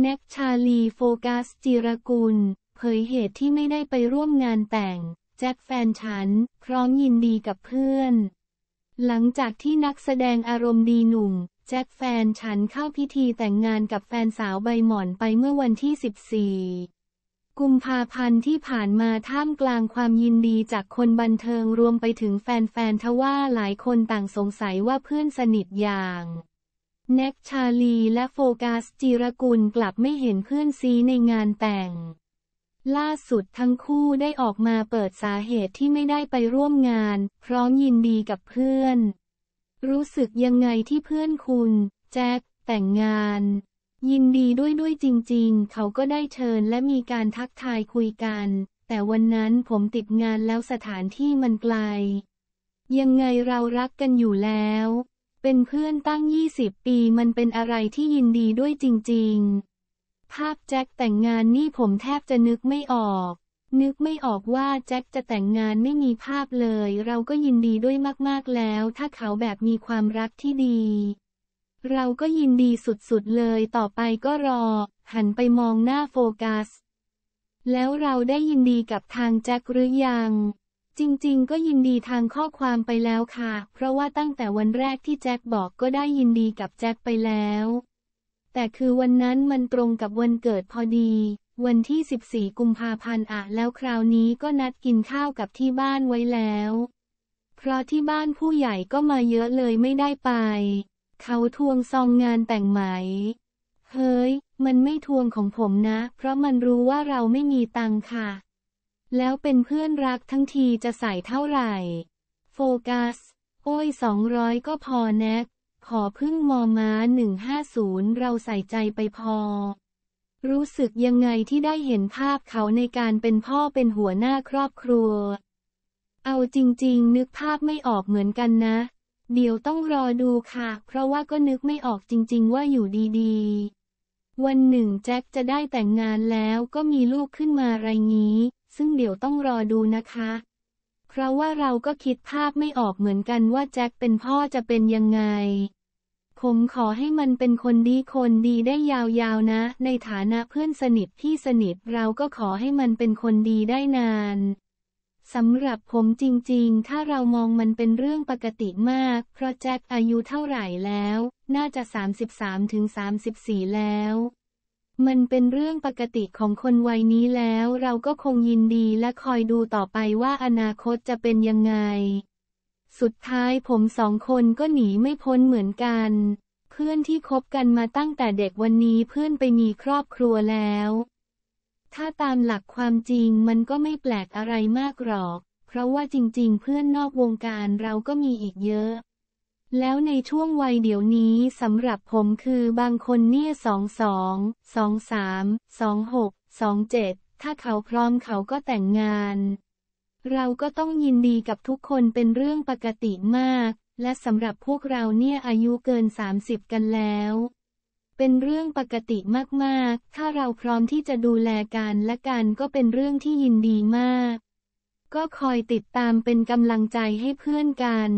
แน็กชาลีโฟกัส จิรกุล เผยเหตุที่ไม่ได้ไปร่วมงานแต่งแจ็คแฟนฉัน พร้อมยินดีกับเพื่อน หลังจากที่นักแสดงอารมณ์ดีหนุ่ม แจ็คแฟนฉันเข้าพิธีแต่งงานกับแฟนสาวใบหมอนไปเมื่อวันที่ 14 กุมภาพันธ์ที่ผ่านมาท่ามกลางความยินดีจากคนบันเทิงรวมไปถึงแฟนๆทว่าหลายคนต่างสงสัยว่าเพื่อนสนิทอย่างแน็กชาลีและโฟกัสจิรกุลกลับไม่เห็นเพื่อนซีในงานแต่ง ล่าสุดทั้งคู่ได้ออกมาเปิดสาเหตุที่ไม่ได้ไปร่วมงานพร้อมยินดีกับเพื่อน รู้สึกยังไงที่เพื่อนคุณแจ็คแต่งงาน ยินดีด้วยด้วยจริง ๆ เขาก็ได้เชิญและมีการทักทายคุยกัน แต่วันนั้นผมติดงานแล้วสถานที่มันไกล ยังไงเรารักกันอยู่แล้วเป็นเพื่อนตั้ง 20 ปีมันเป็นอะไรที่ยินดีด้วยจริงๆ ภาพแจ็คแต่งงานนี่ผมแทบจะนึกไม่ออก นึกไม่ออกว่าแจ็คจะแต่งงานไม่มีภาพเลย เราก็ยินดีด้วยมากๆแล้วถ้าเขาแบบมีความรักที่ดี เราก็ยินดีสุดๆ เลย ต่อไปก็รอหันไปมองหน้าโฟกัส แล้วเราได้ยินดีกับทางแจ็คหรือยังจริงๆก็ยินดีทางข้อความไปแล้วค่ะ เพราะว่าตั้งแต่วันแรกที่แจ็คบอกก็ได้ยินดีกับแจ็คไปแล้ว แต่คือวันนั้นมันตรงกับวันเกิดพอดี วันที่ 14 กุมภาพันธ์อะ แล้วคราวนี้ก็นัดกินข้าวกับที่บ้านไว้แล้ว เพราะที่บ้านผู้ใหญ่ก็มาเยอะเลยไม่ได้ไป เขาทวงซองงานแต่งไหม เฮ้ย มันไม่ทวงของผมนะ เพราะมันรู้ว่าเราไม่มีตังค่ะแล้วเป็นเพื่อนรักทั้งทีจะใส่เท่าไหร่ โฟกัส โอ้ยสองร้อยก็พอแนะขอพึ่งมอม้าหนึ่งห้าศูนย์เราใส่ใจไปพอ รู้สึกยังไงที่ได้เห็นภาพเขาในการเป็นพ่อเป็นหัวหน้าครอบครัว เอาจริงๆ นึกภาพไม่ออกเหมือนกันนะ เดี๋ยวต้องรอดูค่ะ เพราะว่าก็นึกไม่ออกจริง ๆ ว่าอยู่ดีๆวันหนึ่งแจ็คจะได้แต่งงานแล้วก็มีลูกขึ้นมาไรงี้ ซึ่งเดี๋ยวต้องรอดูนะคะ เพราะว่าเราก็คิดภาพไม่ออกเหมือนกันว่าแจ็คเป็นพ่อจะเป็นยังไง ผมขอให้มันเป็นคนดีคนดีได้ยาวๆนะ ในฐานะเพื่อนสนิทที่สนิทเราก็ขอให้มันเป็นคนดีได้นานสำหรับผมจริงๆ ถ้าเรามองมันเป็นเรื่องปกติมาก เพราะแจ็คอายุเท่าไหร่แล้ว น่าจะ 33 ถึงแล้ว มันเป็นเรื่องปกติของคนวัยนี้แล้ว เราก็คงยินดีและคอยดูต่อไปว่าอนาคตจะเป็นยังไง สุดท้ายผมสองคนก็หนีไม่พ้นเหมือนกัน เพื่อนที่คบกันมาตั้งแต่เด็กวันนี้เพื่อนไปมีครอบครัวแล้วถ้าตามหลักความจริงมันก็ไม่แปลกอะไรมากหรอก เพราะว่าจริงๆเพื่อนนอกวงการเราก็มีอีกเยอะ แล้วในช่วงวัยเดี๋ยวนี้สำหรับผมคือบางคนเนี่ยสองสอง สองสาม สองหก สองเจ็ด ถ้าเขาพร้อมเขาก็แต่งงาน เราก็ต้องยินดีกับทุกคนเป็นเรื่องปกติมาก และสำหรับพวกเราเนี่ยอายุเกิน 30 กันแล้วเป็นเรื่องปกติมากๆ ถ้าเราพร้อมที่จะดูแลกันและกันก็เป็นเรื่องที่ยินดีมาก ก็คอยติดตามเป็นกำลังใจให้เพื่อนกัน